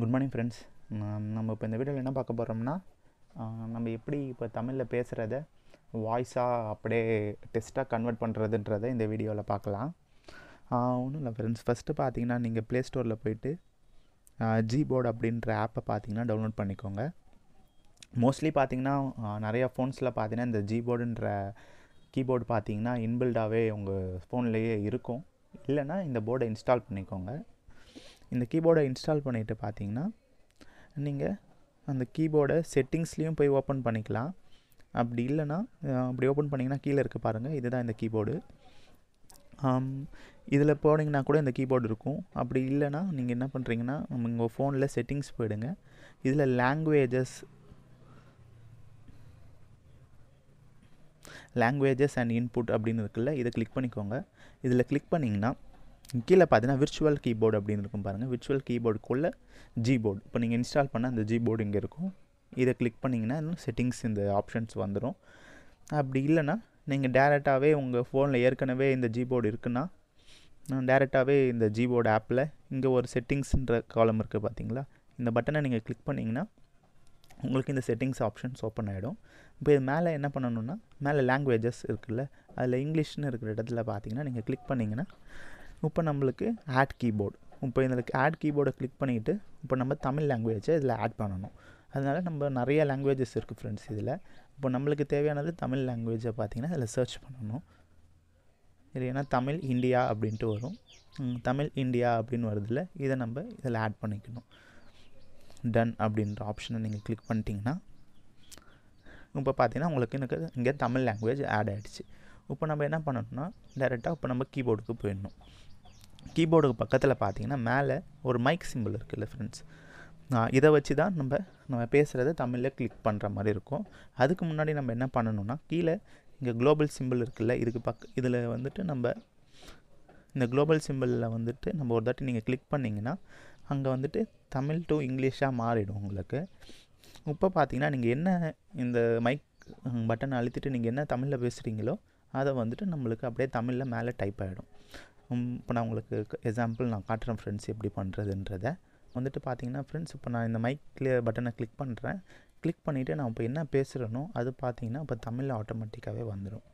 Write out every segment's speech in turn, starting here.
good morning friends நம்ம இப்போ இந்த வீடியோவில் என்ன பார்க்க போகிறோம்னா நம்ம எப்படி இப்போ தமிழில் பேசுகிறத வாய்ஸாக அப்படியே டெஸ்ட்டாக கன்வெர்ட் பண்ணுறதுன்றத இந்த வீடியோவில் பார்க்கலாம் ஒன்றும் இல்லை ஃப்ரெண்ட்ஸ் ஃபஸ்ட்டு பார்த்தீங்கன்னா நீங்கள் ப்ளே ஸ்டோரில் போயிட்டு ஜிபோர்டு அப்படின்ற ஆப்பை பார்த்தீங்கன்னா டவுன்லோட் பண்ணிக்கோங்க மோஸ்ட்லி பார்த்தீங்கன்னா நிறையா ஃபோன்ஸில் பார்த்தீங்கன்னா இந்த ஜிபோர்டுன்ற கீபோர்டு பார்த்தீங்கன்னா இன்பில்டாகவே உங்கள் ஃபோன்லேயே இருக்கும் இல்லைனா இந்த போர்டை இன்ஸ்டால் பண்ணிக்கோங்க இந்த கீபோர்டை இன்ஸ்டால் பண்ணிவிட்டு பார்த்தீங்கன்னா நீங்கள் அந்த கீபோர்டை செட்டிங்ஸ்லேயும் போய் ஓப்பன் பண்ணிக்கலாம் அப்படி இல்லைன்னா அப்படி ஓப்பன் பண்ணிங்கன்னா கீழே இருக்க பாருங்கள் இதுதான் இந்த கீபோர்டு இதில் போனீங்கன்னா கூட இந்த கீபோர்டு இருக்கும் அப்படி இல்லைனா நீங்கள் என்ன பண்ணுறீங்கன்னா உங்கள் ஃபோனில் செட்டிங்ஸ் போயிடுங்க இதில் லாங்குவேஜஸ் லாங்குவேஜஸ் அண்ட் இன்புட் அப்படின்னு இருக்குல்ல இதை கிளிக் பண்ணிக்கோங்க இதில் கிளிக் பண்ணிங்கன்னா கீழே பார்த்தீங்கன்னா விர்ச்சுவல் கீபோர்டு அப்படின்னு இருக்கும் பாருங்கள் விர்ச்சுவல் கீபோர்டுக்குள்ளே ஜிபோர்டு இப்போ நீங்கள் இன்ஸ்டால் பண்ண அந்த ஜிபோர்டு இங்கே இருக்கும் இதை கிளிக் பண்ணிங்கன்னா இன்னும் செட்டிங்ஸ் இந்த ஆப்ஷன்ஸ் வந்துடும் அப்படி இல்லைன்னா நீங்கள் டேரெக்டாகவே உங்கள் ஃபோனில் ஏற்கனவே இந்த ஜிபோர்டு இருக்குன்னா டேரெக்டாகவே இந்த ஜிபோர்டு ஆப்பில் இங்கே ஒரு செட்டிங்ஸ்ன்ற காலம் இருக்குது பார்த்தீங்களா இந்த பட்டனை நீங்கள் கிளிக் பண்ணிங்கன்னா உங்களுக்கு இந்த செட்டிங்ஸ் ஆப்ஷன்ஸ் ஓப்பன் ஆகிடும் இப்போ இது மேலே என்ன பண்ணணுன்னா மேலே லாங்குவேஜஸ் இருக்குல்ல அதில் இங்கிலீஷ்னு இருக்கிற இடத்துல பார்த்தீங்கன்னா நீங்கள் கிளிக் பண்ணிங்கன்னா இப்போ நம்மளுக்கு ஆட் கீபோர்டு இப்போ இதில் ஆட் கீபோர்டை கிளிக் பண்ணிவிட்டு இப்போ நம்ம தமிழ் லாங்குவேஜை இதில் ஆட் பண்ணணும் அதனால் நம்ம நிறைய லாங்குவேஜஸ் இருக்குது ஃப்ரெண்ட்ஸ் இதில் இப்போ நம்மளுக்கு தேவையானது தமிழ் லாங்குவேஜை பார்த்திங்கன்னா இதில் சர்ச் பண்ணணும் இது ஏன்னா தமிழ் இந்தியா அப்படின்ட்டு வரும் தமிழ் இந்தியா அப்படின்னு வருதில்ல இதை நம்ம இதில் ஆட் பண்ணிக்கணும் டன் அப்படின்ற ஆப்ஷனை நீங்கள் கிளிக் பண்ணிட்டீங்கன்னா இப்போ பார்த்தீங்கன்னா உங்களுக்கு எனக்கு இங்கே தமிழ் லாங்குவேஜ் ஆட் ஆகிடுச்சு இப்போ நம்ம என்ன பண்ணணும்னா டேரெக்டாக இப்போ நம்ம கீபோர்டுக்கு போயிடணும் கீபோர்டுக்கு பக்கத்தில் பார்த்தீங்கன்னா மேலே ஒரு மைக் சிம்பிள் இருக்குல்ல ஃப்ரெண்ட்ஸ் இதை வச்சு தான் நம்ம நம்ம பேசுகிறத தமிழில் கிளிக் பண்ணுற மாதிரி இருக்கும் அதுக்கு முன்னாடி நம்ம என்ன பண்ணணும்னா கீழே இங்கே குளோபல் சிம்பிள் இருக்குல்ல இதுக்கு பக் இதில் வந்துட்டு நம்ம இந்த குளோபல் சிம்பிளில் வந்துட்டு நம்ம ஒரு தாட்டி நீங்கள் கிளிக் பண்ணிங்கன்னா அங்கே வந்துட்டு தமிழ் டு இங்கிலீஷாக மாறிடும் உங்களுக்கு இப்போ பார்த்தீங்கன்னா நீங்கள் என்ன இந்த மைக் பட்டனை அழுத்திட்டு நீங்கள் என்ன தமிழில் பேசுகிறீங்களோ அதை வந்துட்டு நம்மளுக்கு அப்படியே தமிழில் மேலே டைப் ஆகிடும் இப்போ நான் உங்களுக்கு எக்ஸாம்பிள் நான் காட்டுறேன் ஃப்ரெண்ட்ஸ் எப்படி பண்ணுறதுன்றத வந்துட்டு பார்த்தீங்கன்னா ஃப்ரெண்ட்ஸ் இப்போ நான் இந்த மைக் கிளியர் பட்டனை கிளிக் பண்ணுறேன் கிளிக் பண்ணிவிட்டு நான் இப்போ என்ன பேசுகிறேனோ அது பார்த்தீங்கன்னா இப்போ தமிழில் ஆட்டோமேட்டிக்காகவே வந்துடும்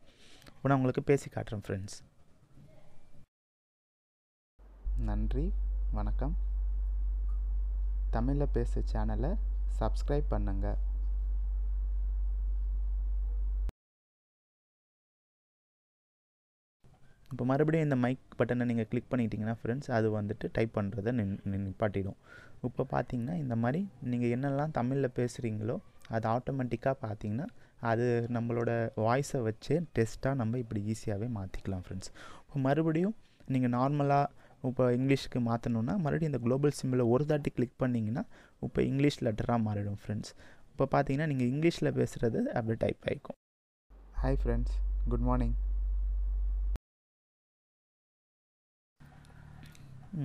இப்போ நான் உங்களுக்கு பேசி காட்டுறேன் ஃப்ரெண்ட்ஸ் நன்றி வணக்கம் தமிழில் பேசு சேனலை சப்ஸ்கிரைப் பண்ணுங்கள் இப்போ மறுபடியும் இந்த மைக் பட்டனை நீங்கள் கிளிக் பண்ணிட்டீங்கன்னா ஃப்ரெண்ட்ஸ் அது வந்துட்டு டைப் பண்ணுறதை நின் நிப்பாட்டிடும் இப்போ பார்த்தீங்கன்னா இந்த மாதிரி நீங்கள் என்னெல்லாம் தமிழில் பேசுகிறீங்களோ அது ஆட்டோமேட்டிக்காக பார்த்தீங்கன்னா அது நம்மளோட வாய்ஸை வச்சு டெஸ்ட்டாக நம்ம இப்படி ஈஸியாகவே மாற்றிக்கலாம் ஃப்ரெண்ட்ஸ் இப்போ மறுபடியும் நீங்கள் நார்மலாக இப்போ இங்கிலீஷுக்கு மாற்றணுன்னா மறுபடியும் இந்த குளோபல் சிம்பிளை ஒரு தாட்டி கிளிக் பண்ணிங்கன்னா இப்போ இங்கிலீஷ் லெட்டராக மாறிடும் ஃப்ரெண்ட்ஸ் இப்போ பார்த்தீங்கன்னா நீங்கள் இங்கிலீஷில் பேசுகிறது அப்படியே டைப் ஆகிக்கும் ஹாய் ஃப்ரெண்ட்ஸ் குட் மார்னிங்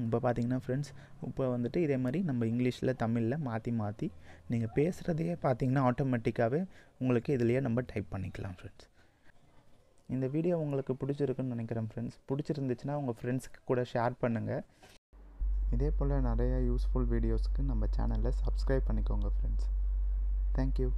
இப்போ பார்த்தீங்கன்னா ஃப்ரெண்ட்ஸ் இப்போ வந்துட்டு இதே மாதிரி நம்ம இங்கிலீஷில் தமிழில் மாற்றி மாற்றி நீங்கள் பேசுகிறதையே பார்த்தீங்கன்னா ஆட்டோமேட்டிக்காகவே உங்களுக்கு இதுலேயே நம்ம டைப் பண்ணிக்கலாம் ஃப்ரெண்ட்ஸ் இந்த வீடியோ உங்களுக்கு பிடிச்சிருக்குன்னு நினைக்கிறேன் ஃப்ரெண்ட்ஸ் பிடிச்சிருந்துச்சுன்னா உங்கள் ஃப்ரெண்ட்ஸ்க்கு கூட ஷேர் பண்ணுங்கள் இதே போல் நிறையா யூஸ்ஃபுல் வீடியோஸ்க்கு நம்ம சேனலில் சப்ஸ்கிரைப் பண்ணிக்கோங்க ஃப்ரெண்ட்ஸ் தேங்க்யூ